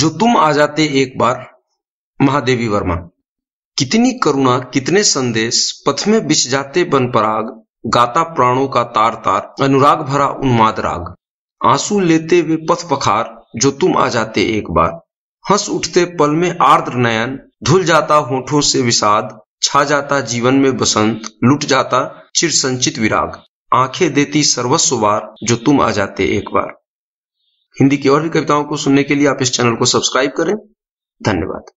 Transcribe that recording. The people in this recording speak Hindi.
जो तुम आ जाते एक बार महादेवी वर्मा कितनी करुणा कितने संदेश पथ में बिछ जाते बन पराग गाता प्राणों का तार तार अनुराग भरा उन्माद राग आंसू लेते वे पथ पखार जो तुम आ जाते एक बार हंस उठते पल में आर्द्र नयन धुल जाता होठों से विषाद छा जाता जीवन में बसंत लुट जाता चिर संचित विराग आंखें देती सर्वस्व बार जो तुम आ जाते एक बार हिंदी की और भी कविताओं को सुनने के लिए आप इस चैनल को सब्सक्राइब करें धन्यवाद